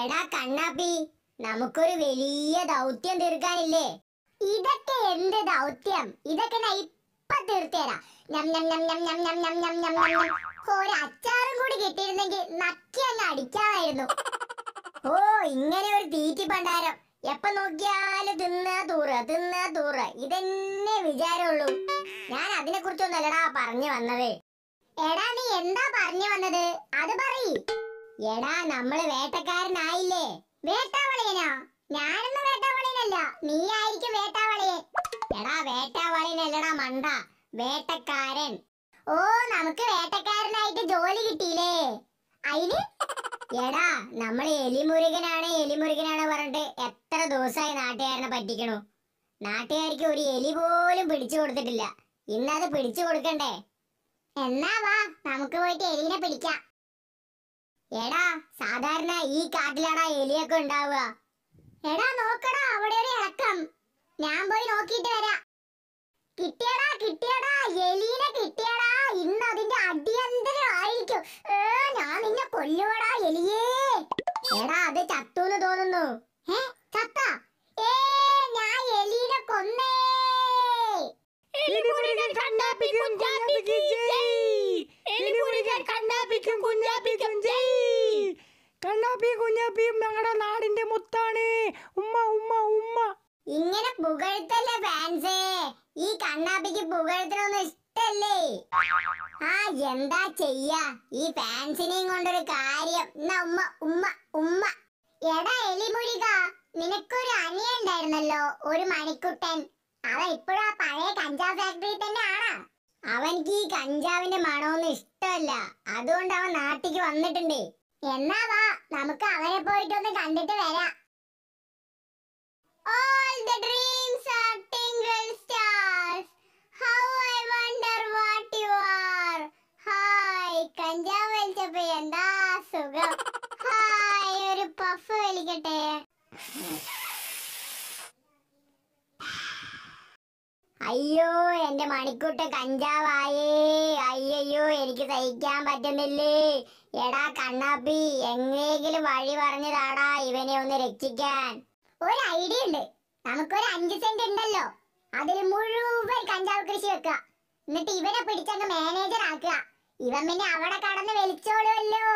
എടാ കണ്ണാപ്പി നമുക്കൊരു വലിയ ദൗത്യം തീർക്കാനില്ലേ ഇതൊക്കെ എന്ത് ദൗത്യം ഇതൊക്കെ ഞാൻ ഇപ്പൊ തീർത്തേരാ ഒരു അച്ചാറും കൂടി കിട്ടിയിരുന്നെങ്കിൽ നക്കി അങ്ങ് അടിക്കാമായിരുന്നു ഓ ഇങ്ങനെ ഒരു തീറ്റി പണ്ടാരം എപ്പൊ നോക്കിയാലും തിന്ന തൂറ് തിന്ന തൂറ് ഇതെന്നെ വിചാരമുള്ളൂ ഞാൻ അതിനെ കുറിച്ചൊന്നല്ലടാ പറഞ്ഞു വന്നത് എടാ നീ എന്താ പറഞ്ഞു വന്നത് അത് പറയ് എടാ നമ്മള് വേട്ടക്കാരനായില്ലേ വേട്ടാവളിയനാ ഞാനൊന്നും വേട്ടാവളിയനല്ല നീ ആയിരിക്കും വേട്ടാവളിയൻ എടാ വേട്ടാവളിയനല്ലടാ മണ്ട വേട്ടക്കാരൻ ഓ നമുക്ക് വേട്ടക്കാരനായിട്ട് ജോലി കിട്ടിയില്ലേ അയിന് എടാ നമ്മൾ എലിമുരുകനാണ് എലിമുരുകനാണ് പറഞ്ഞിട്ട് എത്ര ദിവസമായി നാട്ടുകാരനെ പറ്റിക്കണു നാട്ടുകാർക്ക് ഒരു എലി പോലും പിടിച്ചു കൊടുത്തിട്ടില്ല ഇന്നത് പിടിച്ചു കൊടുക്കണ്ടേ എന്നാ വാ നമുക്ക് പോയിട്ട് എലിനെ പിടിക്കാം എടാ സാധാരണ ഈ കാട്ടിലാടാ എലിയൊക്കെ ഉണ്ടാവുക എടാ നോക്കടാ അവിടെ ഒരു ഇളക്കം ഞാൻ പോയി നോക്കിയിട്ട് വരാ കിട്ടിയടാ കിട്ടിയടാ എലീനെ കിട്ടിയടാ ഇന്ന് അതിന്റെ അടിയന്തരമായിരിക്കും ഞാൻ നിന്നെ കൊല്ലുവടാ എലിയേ എടാ അത് ചത്തുന്ന് തോന്നുന്നു കുഞ്ഞാപ്പി കുഞ്ഞാപ്പിയും ഞങ്ങളുടെ നാടിന്റെ മുത്താണ് ഉമ്മ ഉമ്മ ഉമ്മ ഇങ്ങനെ പുകഴ്ത്തല്ലേ ഫാൻസേ ഈ കണ്ണാബിക്ക് പുകഴ്ത്തലൊന്നും ഇഷ്ടല്ലേ ആ എന്താ ചെയ്യാ ഈ ഫാൻസിനെയും കൊണ്ടൊരു കാര്യം ഉമ്മ ഉമ്മ ഉമ്മ എടാ എലിമുരുക നിനക്കൊരു അനിയ ഉണ്ടായിരുന്നല്ലോ ഒരു മണിക്കുട്ടൻ അവൻ ഇപ്പോഴാ പഴയ കഞ്ചാവ് ഫാക്ടറിയിൽ തന്നെ ആണാ അവൻക്ക് ഈ കഞ്ചാവിന്റെ മണമൊന്നും ഇഷ്ടമല്ല അതുകൊണ്ട് അവൻ നാട്ടിക്ക് വന്നിട്ടുണ്ട് എന്നാ വാ നമുക്ക് അവരെ ഒന്ന് കണ്ടിട്ട് വരാം All the dreams are tingle stars. How I wonder what you are. Hi കഞ്ചാവ് വലിച്ചപ്പോ എന്താ സുഖം ഹായ് ഒരു പഫ് വലിക്കട്ടെ അയ്യോ എന്റെ മണിക്കൂട്ടൻ കഞ്ചാവായേ അയ്യോ എനിക്ക് സഹിക്കാൻ പറ്റുന്നില്ലേ എടാ കണ്ണാപ്പി എങ്ങനെയെങ്കിലും വഴി പറഞ്ഞതാടാ ഇവനെ ഒന്ന് രക്ഷിക്കാൻ ഒരു ഐഡിയ ഉണ്ട് നമുക്കൊരു അഞ്ചു സെന്റ് ഉണ്ടല്ലോ അതിൽ മുഴുവൻ കഞ്ചാവ് കൃഷി വെക്കുക എന്നിട്ട് ഇവനെ പിടിച്ചങ്ങ് മാനേജർ ആക്കുക ഇവൻ പിന്നെ അവിടെ കടന്ന് വലിച്ചോളുമല്ലോ